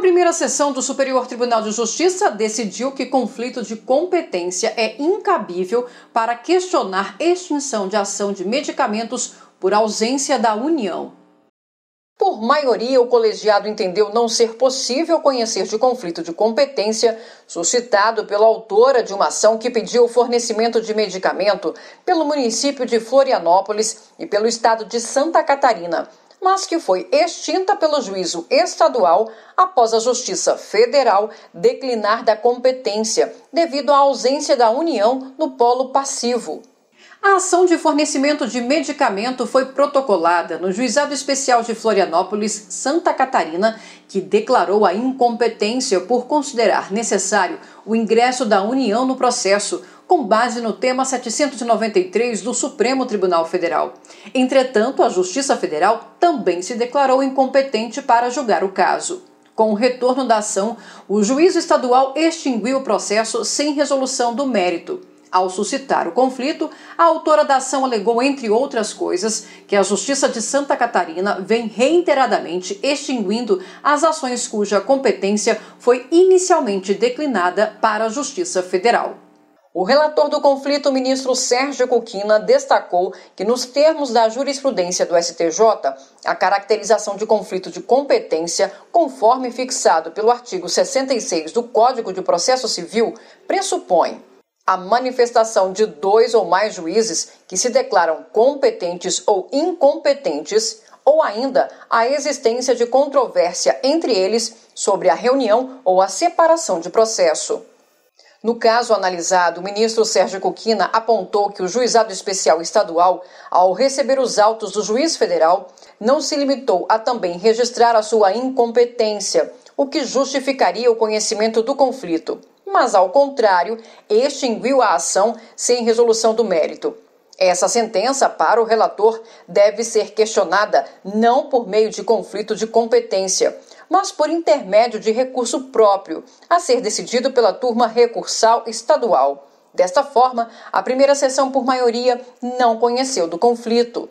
primeira sessão do Superior Tribunal de Justiça decidiu que conflito de competência é incabível para questionar extinção de ação de medicamentos por ausência da União. Por maioria, o colegiado entendeu não ser possível conhecer de conflito de competência suscitado pela autora de uma ação que pediu o fornecimento de medicamento pelo município de Florianópolis e pelo estado de Santa Catarina mas que foi extinta pelo juízo estadual após a Justiça Federal declinar da competência devido à ausência da União no polo passivo. A ação de fornecimento de medicamento foi protocolada no Juizado Especial de Florianópolis, Santa Catarina, que declarou a incompetência por considerar necessário o ingresso da União no processo, com base no tema 793 do Supremo Tribunal Federal. Entretanto, a Justiça Federal também se declarou incompetente para julgar o caso. Com o retorno da ação, o juízo estadual extinguiu o processo sem resolução do mérito. Ao suscitar o conflito, a autora da ação alegou, entre outras coisas, que a Justiça de Santa Catarina vem reiteradamente extinguindo as ações cuja competência foi inicialmente declinada para a Justiça Federal. O relator do conflito, ministro Sérgio Coquina, destacou que, nos termos da jurisprudência do STJ, a caracterização de conflito de competência, conforme fixado pelo artigo 66 do Código de Processo Civil, pressupõe a manifestação de dois ou mais juízes que se declaram competentes ou incompetentes, ou ainda a existência de controvérsia entre eles sobre a reunião ou a separação de processo. No caso analisado, o ministro Sérgio Coquina apontou que o juizado especial estadual, ao receber os autos do juiz federal, não se limitou a também registrar a sua incompetência, o que justificaria o conhecimento do conflito mas, ao contrário, extinguiu a ação sem resolução do mérito. Essa sentença, para o relator, deve ser questionada não por meio de conflito de competência, mas por intermédio de recurso próprio, a ser decidido pela turma recursal estadual. Desta forma, a primeira sessão, por maioria, não conheceu do conflito.